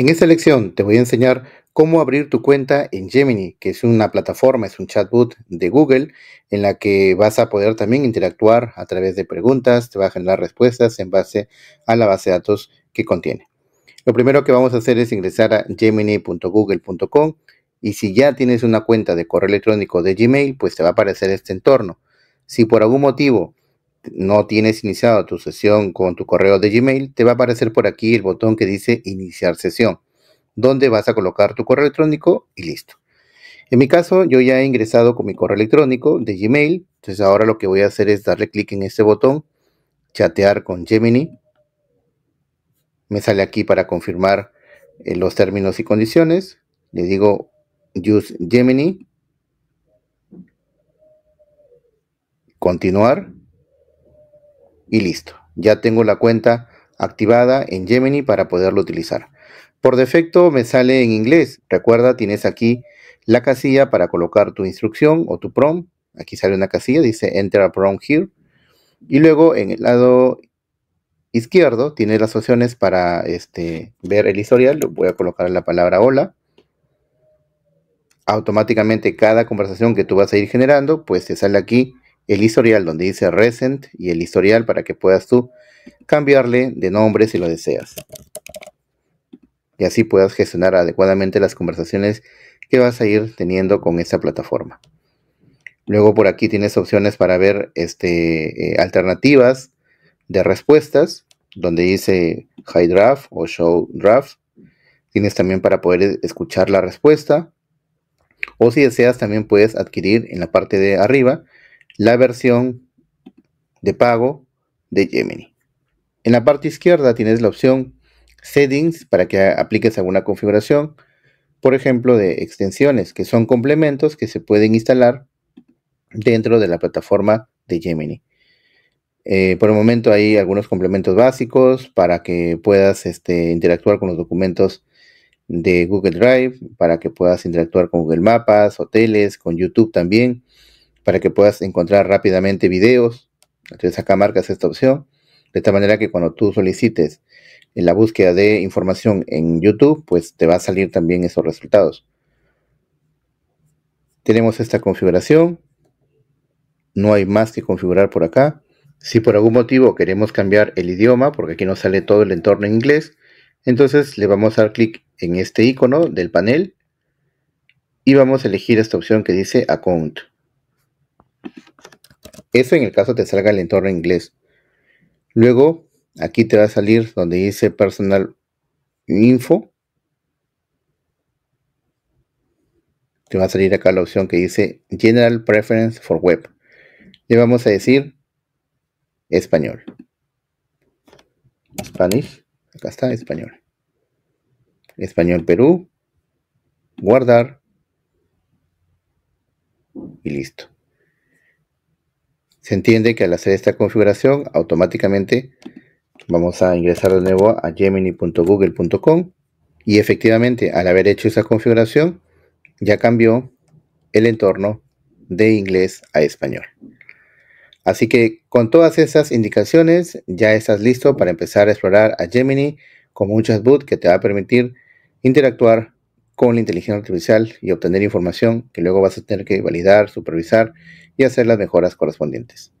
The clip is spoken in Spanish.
En esta lección te voy a enseñar cómo abrir tu cuenta en Gemini, que es una plataforma, es un chatbot de Google en la que vas a poder también interactuar a través de preguntas, te va a generar respuestas en base a la base de datos que contiene. Lo primero que vamos a hacer es ingresar a gemini.google.com y si ya tienes una cuenta de correo electrónico de Gmail, pues te va a aparecer este entorno. Si por algún motivo no tienes iniciado tu sesión con tu correo de Gmail, te va a aparecer por aquí el botón que dice iniciar sesión, donde vas a colocar tu correo electrónico y listo. En mi caso, yo ya he ingresado con mi correo electrónico de Gmail, entonces ahora lo que voy a hacer es darle clic en este botón, chatear con Gemini. Me sale aquí para confirmar eh, los términos y condiciones. Le digo use Gemini. Continuar y listo. Ya tengo la cuenta activada en Gemini para poderlo utilizar. Por defecto me sale en inglés. Recuerda, tienes aquí la casilla para colocar tu instrucción o tu prompt. Aquí sale una casilla, dice Enter a prompt here. Y luego en el lado izquierdo tienes las opciones para este, ver el historial. Voy a colocar la palabra hola. Automáticamente cada conversación que tú vas a ir generando, pues te sale aquí el historial donde dice recent y el historial para que puedas tú cambiarle de nombre si lo deseas. Y así puedas gestionar adecuadamente las conversaciones que vas a ir teniendo con esta plataforma. Luego por aquí tienes opciones para ver este, eh, alternativas de respuestas, donde dice High Draft o Show Draft. Tienes también para poder escuchar la respuesta. O si deseas, también puedes adquirir en la parte de arriba la versión de pago de Gemini. En la parte izquierda tienes la opción Settings para que apliques alguna configuración, por ejemplo, de extensiones, que son complementos que se pueden instalar dentro de la plataforma de Gemini. Eh, por el momento hay algunos complementos básicos para que puedas este, interactuar con los documentos de Google Drive, para que puedas interactuar con Google Mapas, hoteles, con YouTube también para que puedas encontrar rápidamente videos. Entonces acá marcas esta opción. De esta manera que cuando tú solicites en la búsqueda de información en YouTube, pues te va a salir también esos resultados. Tenemos esta configuración. No hay más que configurar por acá. Si por algún motivo queremos cambiar el idioma, porque aquí nos sale todo el entorno en inglés, entonces le vamos a dar clic en este icono del panel y vamos a elegir esta opción que dice Account. Eso en el caso te salga el entorno inglés. Luego, aquí te va a salir donde dice personal info. Te va a salir acá la opción que dice General Preference for Web. Le vamos a decir español. Spanish. Acá está, español. Español Perú. Guardar. Y listo. Se entiende que al hacer esta configuración, automáticamente vamos a ingresar de nuevo a gemini.google.com y efectivamente al haber hecho esa configuración, ya cambió el entorno de inglés a español. Así que con todas esas indicaciones ya estás listo para empezar a explorar a Gemini con muchas boot que te va a permitir interactuar con la inteligencia artificial y obtener información que luego vas a tener que validar, supervisar y hacer las mejoras correspondientes.